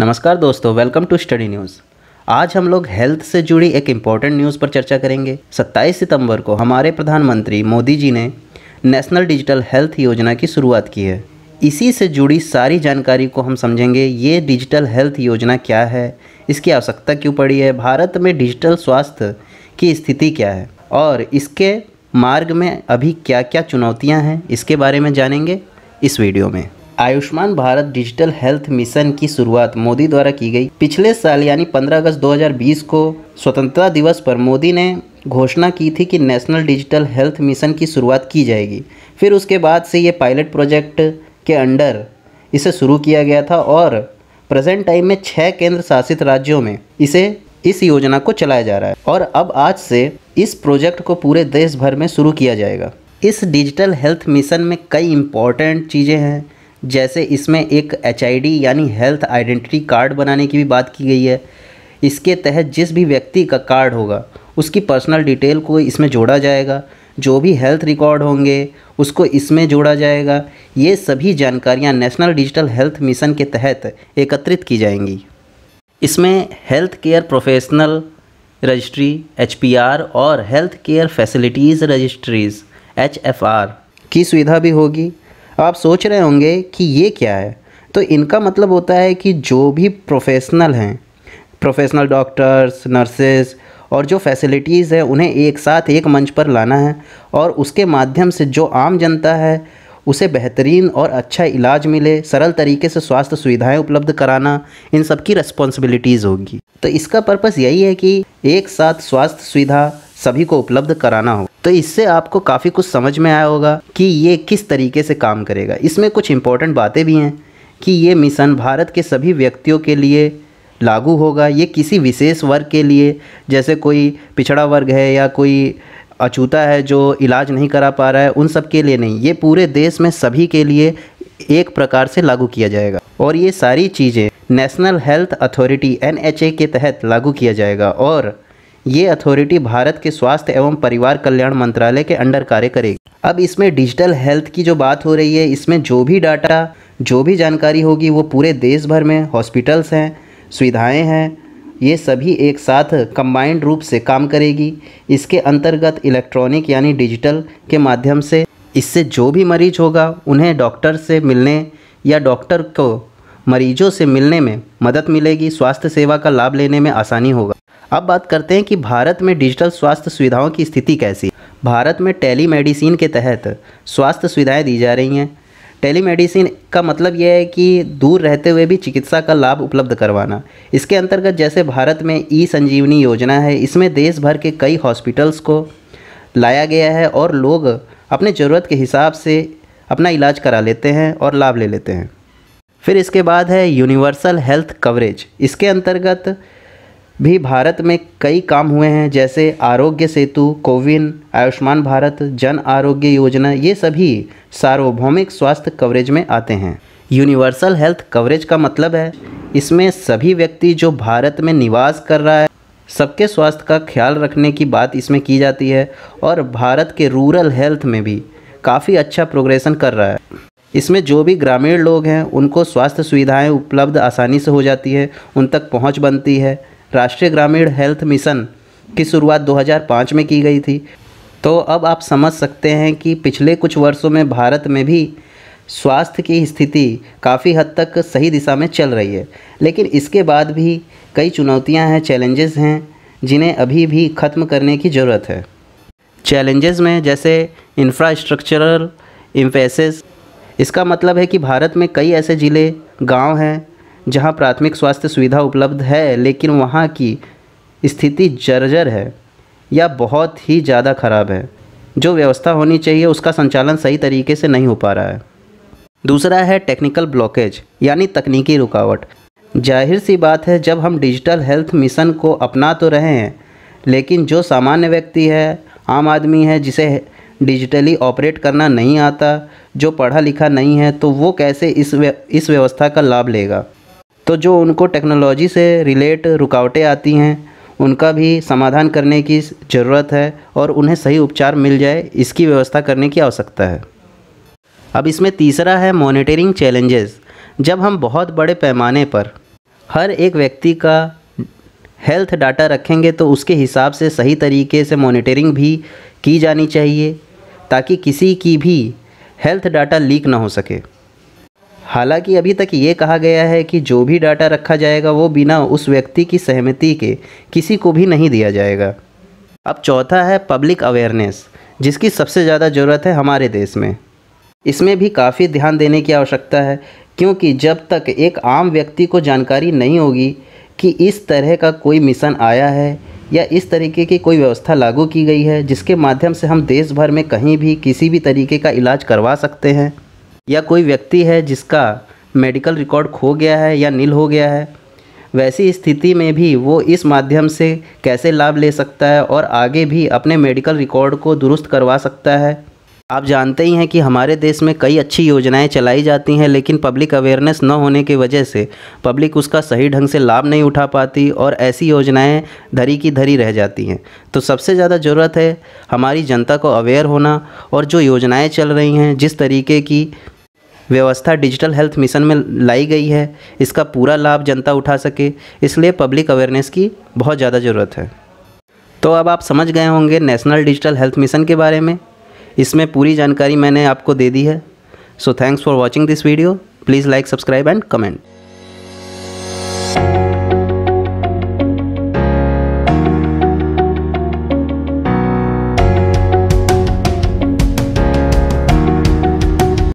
नमस्कार दोस्तों welcome to study news आज हम लोग हेल्थ से जुड़ी एक इम्पॉर्टेंट न्यूज़ पर चर्चा करेंगे 27 सितंबर को हमारे प्रधानमंत्री मोदी जी ने नेशनल डिजिटल हेल्थ योजना की शुरुआत की है इसी से जुड़ी सारी जानकारी को हम समझेंगे ये डिजिटल हेल्थ योजना क्या है इसकी आवश्यकता क्यों पड़ी है भारत में डिजिटल स्वास्थ्य की स्थिति क्या है और इसके मार्ग में अभी क्या क्या चुनौतियाँ हैं इसके बारे में जानेंगे इस वीडियो में Ayushman Bharat digital health mission की शुरुआत मोदी द्वारा की गई पिछले साल यानी 15 अगस्त 2020 को स्वतंत्रता दिवस पर मोदी ने घोषणा की थी कि नेशनल डिजिटल हेल्थ मिशन की शुरुआत की जाएगी फिर उसके बाद से ये पायलट प्रोजेक्ट के अंडर इसे शुरू किया गया था और प्रेजेंट टाइम में छः केंद्र शासित राज्यों में इसे इस योजना को चलाया जा रहा है और अब आज से इस प्रोजेक्ट को पूरे देश भर में शुरू किया जाएगा इस डिजिटल हेल्थ मिशन में कई इम्पॉर्टेंट चीज़ें हैं जैसे इसमें एक एच यानी हेल्थ आइडेंटिटी कार्ड बनाने की भी बात की गई है इसके तहत जिस भी व्यक्ति का कार्ड होगा उसकी पर्सनल डिटेल को इसमें जोड़ा जाएगा जो भी हेल्थ रिकॉर्ड होंगे उसको इसमें जोड़ा जाएगा ये सभी जानकारियाँ नेशनल डिजिटल हेल्थ मिशन के तहत एकत्रित की जाएंगी इसमें health care professional registry H और health care facilities registries H की सुविधा भी होगी आप सोच रहे होंगे कि ये क्या है तो इनका मतलब होता है कि जो भी प्रोफेशनल हैं प्रोफेशनल डॉक्टर्स नर्सेज और जो फैसिलिटीज़ है उन्हें एक साथ एक मंच पर लाना है और उसके माध्यम से जो आम जनता है उसे बेहतरीन और अच्छा इलाज मिले सरल तरीके से स्वास्थ्य सुविधाएं उपलब्ध कराना इन सब की रिस्पॉन्सिबिलिटीज़ होगी तो इसका पर्पस यही है कि एक साथ स्वास्थ्य सुविधा सभी को उपलब्ध कराना हो तो इससे आपको काफ़ी कुछ समझ में आया होगा कि ये किस तरीके से काम करेगा इसमें कुछ इंपॉर्टेंट बातें भी हैं कि ये मिशन भारत के सभी व्यक्तियों के लिए लागू होगा ये किसी विशेष वर्ग के लिए जैसे कोई पिछड़ा वर्ग है या कोई अछूता है जो इलाज नहीं करा पा रहा है उन सब के लिए नहीं ये पूरे देश में सभी के लिए एक प्रकार से लागू किया जाएगा और ये सारी चीज़ें नेशनल हेल्थ अथॉरिटी एन के तहत लागू किया जाएगा और ये अथॉरिटी भारत के स्वास्थ्य एवं परिवार कल्याण मंत्रालय के अंडर कार्य करेगी अब इसमें डिजिटल हेल्थ की जो बात हो रही है इसमें जो भी डाटा जो भी जानकारी होगी वो पूरे देश भर में हॉस्पिटल्स हैं सुविधाएँ हैं ये सभी एक साथ कंबाइंड रूप से काम करेगी इसके अंतर्गत इलेक्ट्रॉनिक यानी डिजिटल के माध्यम से इससे जो भी मरीज होगा उन्हें डॉक्टर से मिलने या डॉक्टर को मरीजों से मिलने में मदद मिलेगी स्वास्थ्य सेवा का लाभ लेने में आसानी होगा अब बात करते हैं कि भारत में डिजिटल स्वास्थ्य सुविधाओं की स्थिति कैसी भारत में टेलीमेडिसिन के तहत स्वास्थ्य सुविधाएं दी जा रही हैं टेलीमेडिसिन का मतलब यह है कि दूर रहते हुए भी चिकित्सा का लाभ उपलब्ध करवाना इसके अंतर्गत जैसे भारत में ई संजीवनी योजना है इसमें देश भर के कई हॉस्पिटल्स को लाया गया है और लोग अपने ज़रूरत के हिसाब से अपना इलाज करा लेते हैं और लाभ ले लेते हैं फिर इसके बाद है यूनिवर्सल हेल्थ कवरेज इसके अंतर्गत भी भारत में कई काम हुए हैं जैसे आरोग्य सेतु कोविन आयुष्मान भारत जन आरोग्य योजना ये सभी सार्वभौमिक स्वास्थ्य कवरेज में आते हैं यूनिवर्सल हेल्थ कवरेज का मतलब है इसमें सभी व्यक्ति जो भारत में निवास कर रहा है सबके स्वास्थ्य का ख्याल रखने की बात इसमें की जाती है और भारत के रूरल हेल्थ में भी काफ़ी अच्छा प्रोग्रेशन कर रहा है इसमें जो भी ग्रामीण लोग हैं उनको स्वास्थ्य सुविधाएं उपलब्ध आसानी से हो जाती है उन तक पहुंच बनती है राष्ट्रीय ग्रामीण हेल्थ मिशन की शुरुआत 2005 में की गई थी तो अब आप समझ सकते हैं कि पिछले कुछ वर्षों में भारत में भी स्वास्थ्य की स्थिति काफ़ी हद तक सही दिशा में चल रही है लेकिन इसके बाद भी कई चुनौतियां हैं चैलेंजेस हैं जिन्हें अभी भी ख़त्म करने की ज़रूरत है चैलेंजेस में जैसे इंफ्रास्ट्रक्चरल इम्फेसिस इसका मतलब है कि भारत में कई ऐसे ज़िले गांव हैं जहाँ प्राथमिक स्वास्थ्य सुविधा उपलब्ध है लेकिन वहाँ की स्थिति जर्जर है या बहुत ही ज़्यादा ख़राब है जो व्यवस्था होनी चाहिए उसका संचालन सही तरीके से नहीं हो पा रहा है दूसरा है टेक्निकल ब्लॉकेज यानी तकनीकी रुकावट जाहिर सी बात है जब हम डिजिटल हेल्थ मिशन को अपना तो रहे हैं लेकिन जो सामान्य व्यक्ति है आम आदमी है जिसे डिजिटली ऑपरेट करना नहीं आता जो पढ़ा लिखा नहीं है तो वो कैसे इस व्य, इस व्यवस्था का लाभ लेगा तो जो उनको टेक्नोलॉजी से रिलेट रुकावटें आती हैं उनका भी समाधान करने की ज़रूरत है और उन्हें सही उपचार मिल जाए इसकी व्यवस्था करने की आवश्यकता है अब इसमें तीसरा है मॉनिटरिंग चैलेंजेस जब हम बहुत बड़े पैमाने पर हर एक व्यक्ति का हेल्थ डाटा रखेंगे तो उसके हिसाब से सही तरीके से मॉनिटरिंग भी की जानी चाहिए ताकि किसी की भी हेल्थ डाटा लीक ना हो सके हालांकि अभी तक ये कहा गया है कि जो भी डाटा रखा जाएगा वो बिना उस व्यक्ति की सहमति के किसी को भी नहीं दिया जाएगा अब चौथा है पब्लिक अवेयरनेस जिसकी सबसे ज़्यादा ज़रूरत है हमारे देश में इसमें भी काफ़ी ध्यान देने की आवश्यकता है क्योंकि जब तक एक आम व्यक्ति को जानकारी नहीं होगी कि इस तरह का कोई मिशन आया है या इस तरीके की कोई व्यवस्था लागू की गई है जिसके माध्यम से हम देश भर में कहीं भी किसी भी तरीके का इलाज करवा सकते हैं या कोई व्यक्ति है जिसका मेडिकल रिकॉर्ड खो गया है या नील हो गया है वैसी स्थिति में भी वो इस माध्यम से कैसे लाभ ले सकता है और आगे भी अपने मेडिकल रिकॉर्ड को दुरुस्त करवा सकता है आप जानते ही हैं कि हमारे देश में कई अच्छी योजनाएं चलाई जाती हैं लेकिन पब्लिक अवेयरनेस न होने की वजह से पब्लिक उसका सही ढंग से लाभ नहीं उठा पाती और ऐसी योजनाएं धरी की धरी रह जाती हैं तो सबसे ज़्यादा ज़रूरत है हमारी जनता को अवेयर होना और जो योजनाएं चल रही हैं जिस तरीके की व्यवस्था डिजिटल हेल्थ मिशन में लाई गई है इसका पूरा लाभ जनता उठा सके इसलिए पब्लिक अवेयरनेस की बहुत ज़्यादा ज़रूरत है तो अब आप समझ गए होंगे नेशनल डिजिटल हेल्थ मिशन के बारे में इसमें पूरी जानकारी मैंने आपको दे दी है so thanks for watching this video please like subscribe and comment